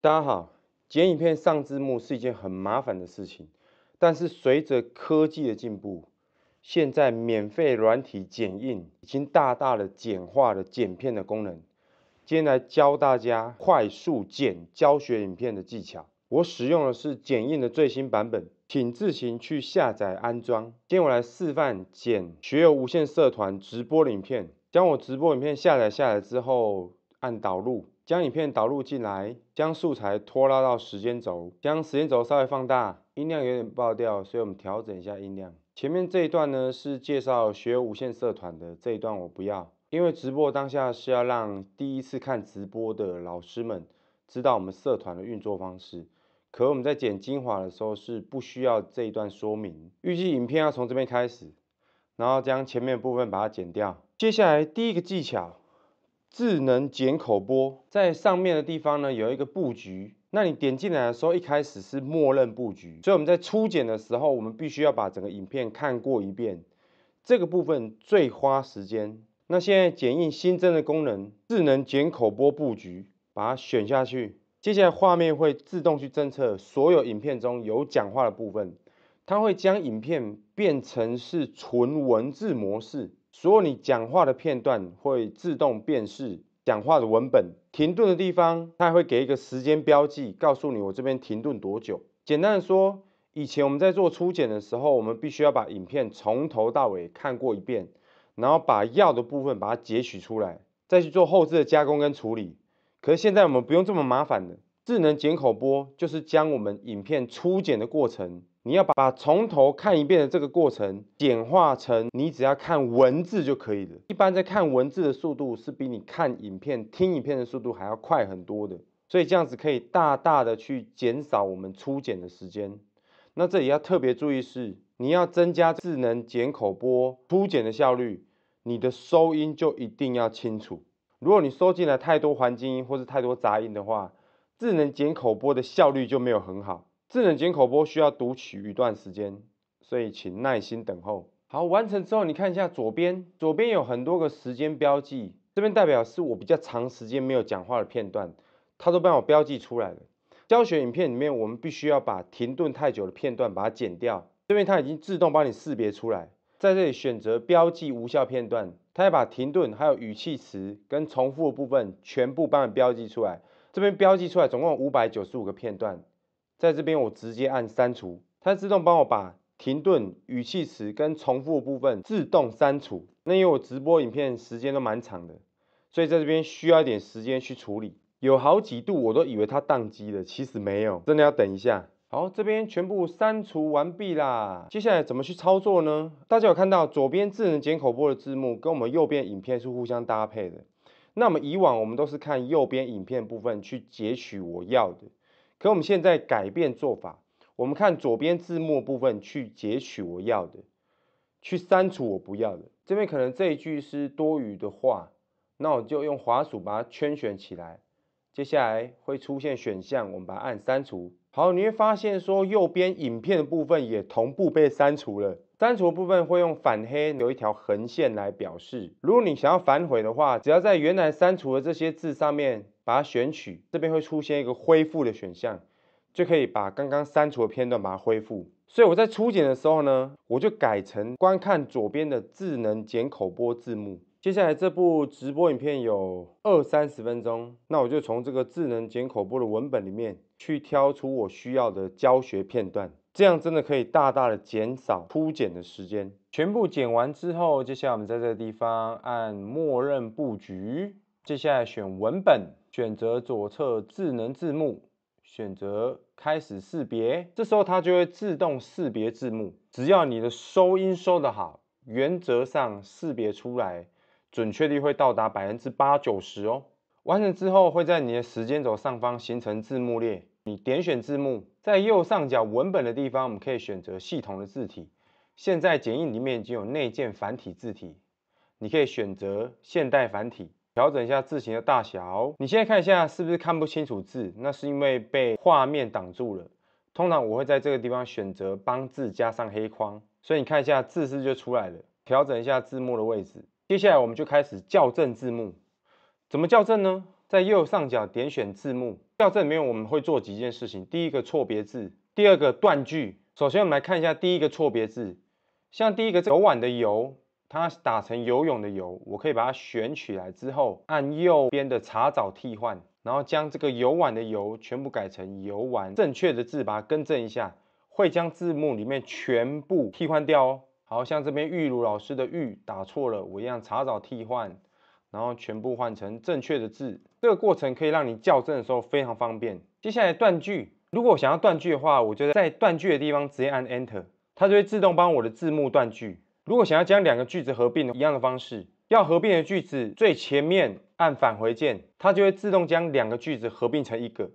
大家好，剪影片上字幕是一件很麻烦的事情，但是随着科技的进步，现在免费软体剪映已经大大的简化了剪片的功能。今天来教大家快速剪教学影片的技巧。我使用的是剪映的最新版本，请自行去下载安装。今天我来示范剪学友无线社团直播影片，将我直播影片下载下来之后，按导入。将影片导入进来，将素材拖拉到时间轴，将时间轴稍微放大，音量有点爆掉，所以我们调整一下音量。前面这一段呢是介绍学无线社团的这一段我不要，因为直播当下是要让第一次看直播的老师们知道我们社团的运作方式，可我们在剪精华的时候是不需要这一段说明。预计影片要从这边开始，然后将前面部分把它剪掉。接下来第一个技巧。智能剪口播在上面的地方呢，有一个布局。那你点进来的时候，一开始是默认布局，所以我们在初剪的时候，我们必须要把整个影片看过一遍，这个部分最花时间。那现在剪映新增的功能，智能剪口播布局，把它选下去，接下来画面会自动去侦测所有影片中有讲话的部分，它会将影片变成是纯文字模式。所有你讲话的片段会自动辨识讲话的文本，停顿的地方它会给一个时间标记，告诉你我这边停顿多久。简单的说，以前我们在做初剪的时候，我们必须要把影片从头到尾看过一遍，然后把要的部分把它截取出来，再去做后置的加工跟处理。可是现在我们不用这么麻烦了，智能剪口播就是将我们影片初剪的过程。你要把把从头看一遍的这个过程简化成你只要看文字就可以了。一般在看文字的速度是比你看影片、听影片的速度还要快很多的，所以这样子可以大大的去减少我们初剪的时间。那这里要特别注意是，你要增加智能剪口播初剪的效率，你的收音就一定要清楚。如果你收进来太多环境音或者太多杂音的话，智能剪口播的效率就没有很好。智能剪口播需要读取一段时间，所以请耐心等候。好，完成之后，你看一下左边，左边有很多个时间标记，这边代表是我比较长时间没有讲话的片段，它都帮我标记出来了。教学影片里面，我们必须要把停顿太久的片段把它剪掉，这边它已经自动帮你识别出来。在这里选择标记无效片段，它要把停顿还有语气词跟重复的部分全部帮你标记出来。这边标记出来，总共五百九十五个片段。在这边我直接按删除，它自动帮我把停顿、语气词跟重复部分自动删除。那因为我直播影片时间都蛮长的，所以在这边需要一点时间去处理。有好几度我都以为它宕机了，其实没有，真的要等一下。好，这边全部删除完毕啦。接下来怎么去操作呢？大家有看到左边智能剪口播的字幕跟我们右边影片是互相搭配的。那么以往我们都是看右边影片部分去截取我要的。可我们现在改变做法，我们看左边字幕部分去截取我要的，去删除我不要的。这边可能这一句是多余的话，那我就用滑鼠把它圈选起来。接下来会出现选项，我们把它按删除。好，你会发现说右边影片的部分也同步被删除了。删除的部分会用反黑有一条横线来表示。如果你想要反悔的话，只要在原来删除的这些字上面。把它选取，这边会出现一个恢复的选项，就可以把刚刚删除的片段把它恢复。所以我在初剪的时候呢，我就改成观看左边的智能剪口播字幕。接下来这部直播影片有二三十分钟，那我就从这个智能剪口播的文本里面去挑出我需要的教学片段，这样真的可以大大的减少初剪的时间。全部剪完之后，接下来我们在这个地方按默认布局，接下来选文本。选择左侧智能字幕，选择开始识别，这时候它就会自动识别字幕。只要你的收音收得好，原则上识别出来准确率会到达百分之八九十哦。完成之后会在你的时间轴上方形成字幕列，你点选字幕，在右上角文本的地方我们可以选择系统的字体。现在剪映里面已经有内建繁体字体，你可以选择现代繁体。调整一下字型的大小，你现在看一下是不是看不清楚字？那是因为被画面挡住了。通常我会在这个地方选择帮字加上黑框，所以你看一下字是就出来了。调整一下字幕的位置，接下来我们就开始校正字幕。怎么校正呢？在右上角点选字幕校正，里面我们会做几件事情：第一个错别字，第二个断句。首先我们来看一下第一个错别字，像第一个手碗的“油”。它打成游泳的游，我可以把它选取来之后，按右边的查找替换，然后将这个游玩的游全部改成游玩正确的字，把它更正一下，会将字幕里面全部替换掉哦。好像这边玉如老师的玉打错了，我一样查找替换，然后全部换成正确的字。这个过程可以让你校正的时候非常方便。接下来断句，如果想要断句的话，我就在断句的地方直接按 Enter，它就会自动帮我的字幕断句。如果想要将两个句子合并的一样的方式，要合并的句子最前面按返回键，它就会自动将两个句子合并成一个。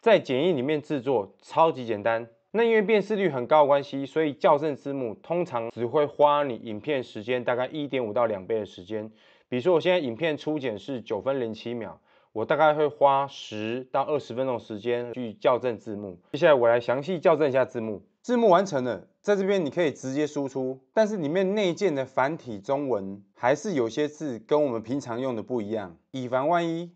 在剪映里面制作超级简单。那因为辨识率很高的关系，所以校正字幕通常只会花你影片时间大概一点五到两倍的时间。比如说我现在影片初剪是九分零七秒，我大概会花十到二十分钟时间去校正字幕。接下来我来详细校正一下字幕。字幕完成了。在这边你可以直接输出，但是里面内建的繁体中文还是有些字跟我们平常用的不一样。以防万一，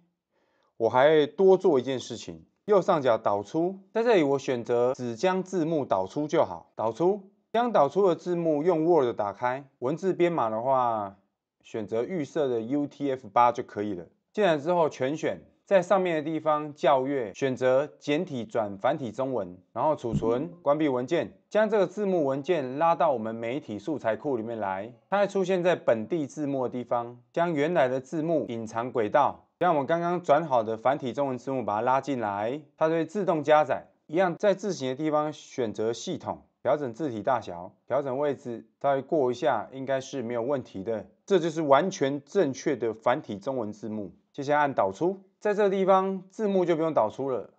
我还多做一件事情，右上角导出，在这里我选择只将字幕导出就好。导出，将导出的字幕用 Word 打开，文字编码的话选择预设的 UTF-8 就可以了。进来之后全选。在上面的地方校阅，选择简体转繁体中文，然后储存，关闭文件，将这个字幕文件拉到我们媒体素材库里面来，它会出现在本地字幕的地方。将原来的字幕隐藏轨道，将我们刚刚转好的繁体中文字幕把它拉进来，它就会自动加载。一样在字型的地方选择系统，调整字体大小，调整位置，再过一下应该是没有问题的。这就是完全正确的繁体中文字幕。接下来按导出。在这个地方字幕就不用导出了，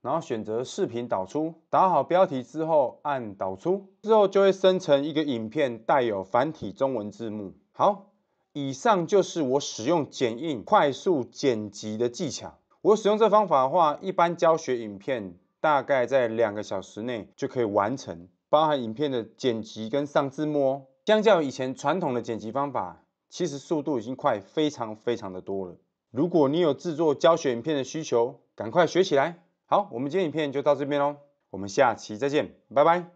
然后选择视频导出，打好标题之后按导出，之后就会生成一个影片带有繁体中文字幕。好，以上就是我使用剪映快速剪辑的技巧。我使用这方法的话，一般教学影片大概在两个小时内就可以完成，包含影片的剪辑跟上字幕。哦。相较以前传统的剪辑方法，其实速度已经快非常非常的多了。如果你有制作教学影片的需求，赶快学起来！好，我们今天影片就到这边喽，我们下期再见，拜拜。